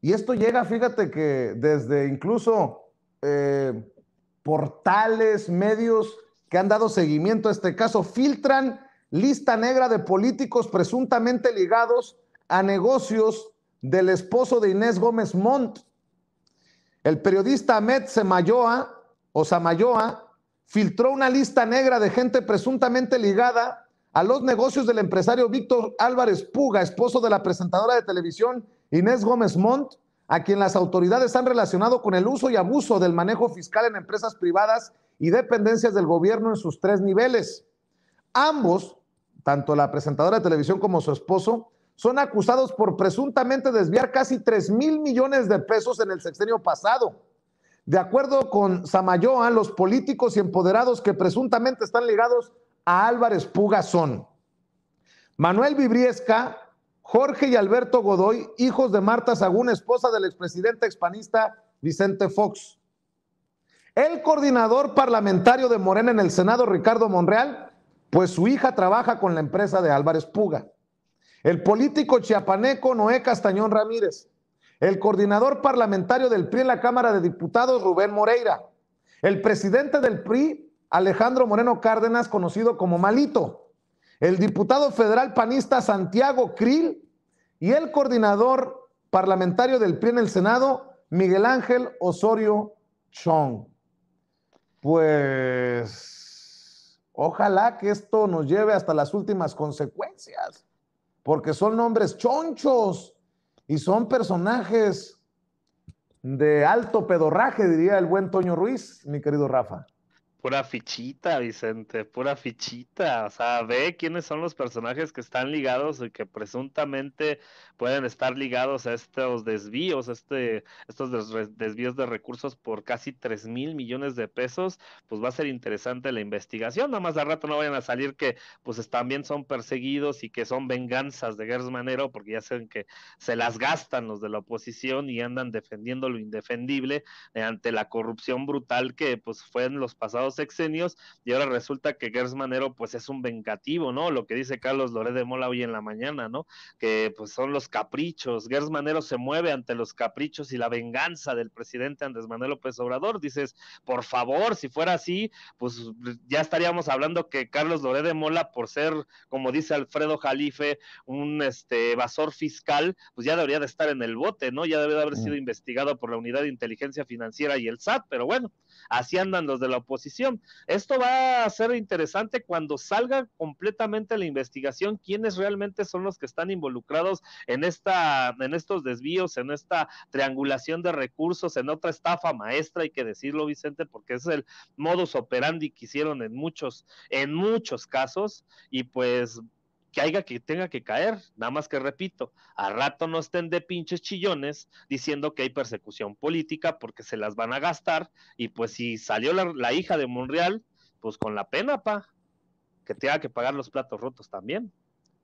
Y esto llega, fíjate que desde incluso eh, portales, medios que han dado seguimiento a este caso, filtran lista negra de políticos presuntamente ligados a negocios del esposo de Inés Gómez Montt. El periodista Ahmed Semayoa, o Samayoa, filtró una lista negra de gente presuntamente ligada a los negocios del empresario Víctor Álvarez Puga, esposo de la presentadora de televisión Inés Gómez Montt, a quien las autoridades han relacionado con el uso y abuso del manejo fiscal en empresas privadas y dependencias del gobierno en sus tres niveles. Ambos, tanto la presentadora de televisión como su esposo, son acusados por presuntamente desviar casi 3 mil millones de pesos en el sexenio pasado. De acuerdo con Samayoa, los políticos y empoderados que presuntamente están ligados a Álvarez Puga son Manuel Vibriesca, Jorge y Alberto Godoy, hijos de Marta Sagún, esposa del expresidente expanista Vicente Fox. El coordinador parlamentario de Morena en el Senado, Ricardo Monreal, pues su hija trabaja con la empresa de Álvarez Puga. El político chiapaneco Noé Castañón Ramírez. El coordinador parlamentario del PRI en la Cámara de Diputados, Rubén Moreira. El presidente del PRI, Alejandro Moreno Cárdenas, conocido como Malito el diputado federal panista Santiago Krill y el coordinador parlamentario del PRI en el Senado, Miguel Ángel Osorio Chong. Pues ojalá que esto nos lleve hasta las últimas consecuencias, porque son nombres chonchos y son personajes de alto pedorraje, diría el buen Toño Ruiz, mi querido Rafa pura fichita, Vicente, pura fichita. O sea, ve quiénes son los personajes que están ligados y que presuntamente pueden estar ligados a estos desvíos, este, estos desvíos de recursos por casi tres mil millones de pesos. Pues va a ser interesante la investigación. Nada más de rato no vayan a salir que pues también son perseguidos y que son venganzas de Gers Manero, porque ya saben que se las gastan los de la oposición y andan defendiendo lo indefendible ante la corrupción brutal que pues fue en los pasados sexenios y ahora resulta que Gers Manero pues es un vengativo, ¿no? Lo que dice Carlos Loré de Mola hoy en la mañana, ¿no? Que pues son los caprichos. Gers Manero se mueve ante los caprichos y la venganza del presidente Andrés Manuel López Obrador. Dices, por favor, si fuera así, pues ya estaríamos hablando que Carlos Loré de Mola, por ser, como dice Alfredo Jalife, un este evasor fiscal, pues ya debería de estar en el bote, ¿no? Ya debería de haber sido mm. investigado por la Unidad de Inteligencia Financiera y el SAT, pero bueno, así andan los de la oposición esto va a ser interesante cuando salga completamente la investigación, quiénes realmente son los que están involucrados en esta, en estos desvíos, en esta triangulación de recursos, en otra estafa maestra, hay que decirlo, Vicente, porque es el modus operandi que hicieron en muchos, en muchos casos, y pues que tenga que caer. Nada más que repito, a rato no estén de pinches chillones diciendo que hay persecución política porque se las van a gastar. Y pues si salió la, hija de Monreal, pues con la pena, pa, que tenga que pagar los platos rotos también.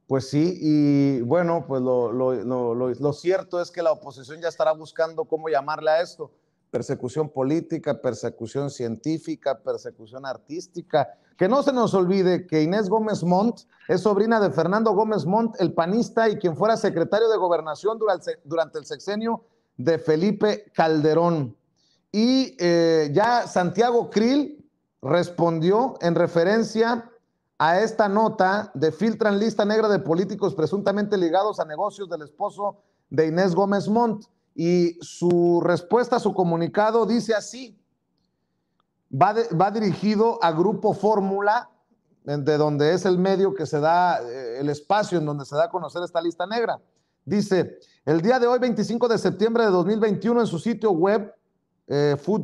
Pues sí, y bueno, pues lo, lo cierto es que la oposición ya estará buscando cómo llamarle a esto. Persecución política, persecución científica, persecución artística que no se nos olvide que Inés Gómez Montt es sobrina de Fernando Gómez Montt, el panista y quien fuera secretario de gobernación durante el sexenio de Felipe Calderón. Y eh, ya Santiago Krill respondió en referencia a esta nota de filtran lista negra de políticos presuntamente ligados a negocios del esposo de Inés Gómez Montt. Y su respuesta, su comunicado dice así, Va, dirigido a Grupo Fórmula, de donde es el medio que se da, eh, el espacio en donde se da a conocer esta lista negra. Dice, el día de hoy, 25 de septiembre de 2021, en su sitio web, eh, fue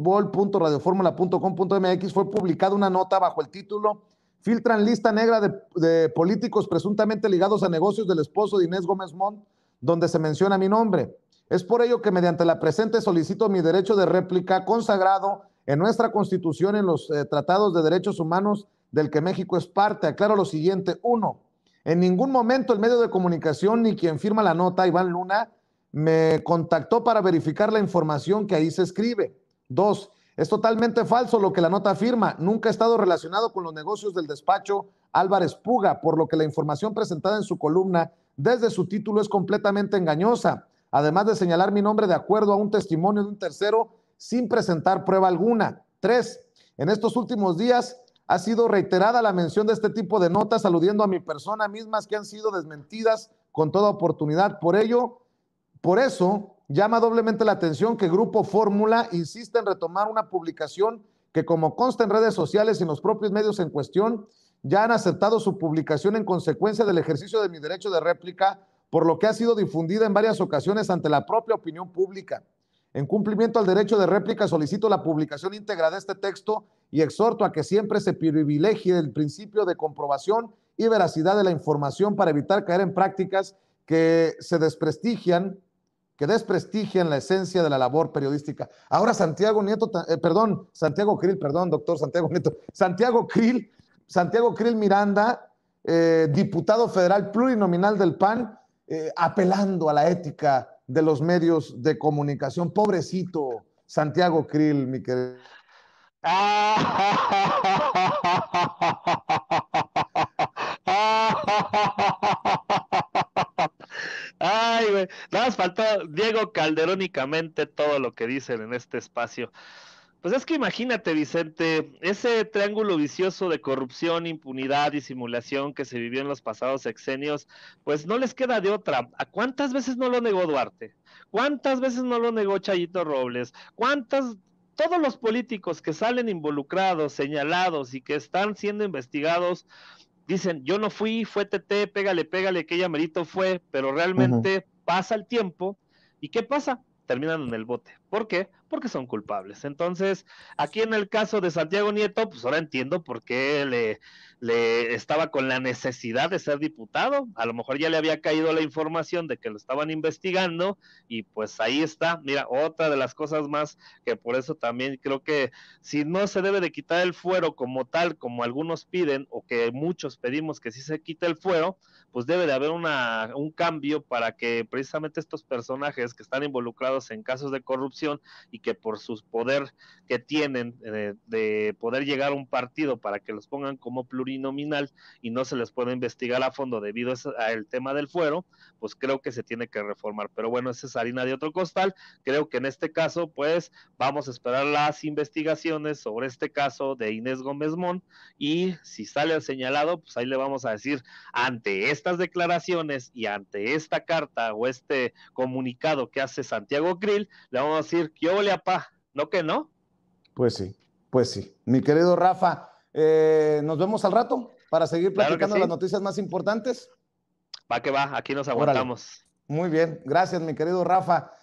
publicada una nota bajo el título Filtran lista negra de, políticos presuntamente ligados a negocios del esposo de Inés Gómez Mont, donde se menciona mi nombre. Es por ello que mediante la presente solicito mi derecho de réplica consagrado en nuestra constitución, en los eh, tratados de derechos humanos del que México es parte, aclaro lo siguiente. Uno, en ningún momento el medio de comunicación ni quien firma la nota, Iván Luna, me contactó para verificar la información que ahí se escribe. Dos, es totalmente falso lo que la nota afirma. Nunca ha estado relacionado con los negocios del despacho Álvarez Puga, por lo que la información presentada en su columna desde su título es completamente engañosa. Además de señalar mi nombre de acuerdo a un testimonio de un tercero sin presentar prueba alguna. Tres, en estos últimos días ha sido reiterada la mención de este tipo de notas aludiendo a mi persona mismas que han sido desmentidas con toda oportunidad. Por ello, por eso llama doblemente la atención que Grupo Fórmula insiste en retomar una publicación que como consta en redes sociales y en los propios medios en cuestión, ya han aceptado su publicación en consecuencia del ejercicio de mi derecho de réplica, por lo que ha sido difundida en varias ocasiones ante la propia opinión pública. En cumplimiento al derecho de réplica, solicito la publicación íntegra de este texto y exhorto a que siempre se privilegie el principio de comprobación y veracidad de la información para evitar caer en prácticas que se desprestigian, que desprestigian la esencia de la labor periodística. Ahora Santiago Nieto, eh, perdón, Santiago Krill, perdón, doctor Santiago Nieto, Santiago Krill, Santiago Krill Miranda, eh, diputado federal plurinominal del PAN, eh, apelando a la ética de los medios de comunicación. Pobrecito Santiago Krill, mi querido. Ay, güey. Nada más faltó Diego Calderónicamente todo lo que dicen en este espacio. Pues es que imagínate, Vicente, ese triángulo vicioso de corrupción, impunidad y simulación que se vivió en los pasados sexenios, pues no les queda de otra. ¿A cuántas veces no lo negó Duarte? ¿Cuántas veces no lo negó Chayito Robles? ¿Cuántas todos los políticos que salen involucrados, señalados y que están siendo investigados dicen, "Yo no fui, fue TT, pégale, pégale que ella merito fue", pero realmente pasa el tiempo ¿y qué pasa? terminan en el bote. ¿Por qué? Porque son culpables. Entonces, aquí en el caso de Santiago Nieto, pues ahora entiendo por qué le, estaba con la necesidad de ser diputado. A lo mejor ya le había caído la información de que lo estaban investigando y pues ahí está. Mira, otra de las cosas más que por eso también creo que si no se debe de quitar el fuero como tal, como algunos piden o que muchos pedimos que sí se quite el fuero, pues debe de haber un cambio para que precisamente estos personajes que están involucrados en casos de corrupción y que por su poder que tienen eh, de poder llegar a un partido para que los pongan como plurinominal y no se les pueda investigar a fondo debido al tema del fuero, pues creo que se tiene que reformar. Pero bueno, esa es harina de otro costal. Creo que en este caso, pues vamos a esperar las investigaciones sobre este caso de Inés Gómez Mon y si sale el señalado, pues ahí le vamos a decir, ante estas declaraciones y ante esta carta o este comunicado que hace Santiago, le vamos a decir, yo ole ¿no que no? Pues sí, pues sí. Mi querido Rafa, eh, nos vemos al rato para seguir platicando las noticias más importantes. Va que va, aquí nos aguantamos. Muy bien, gracias mi querido Rafa.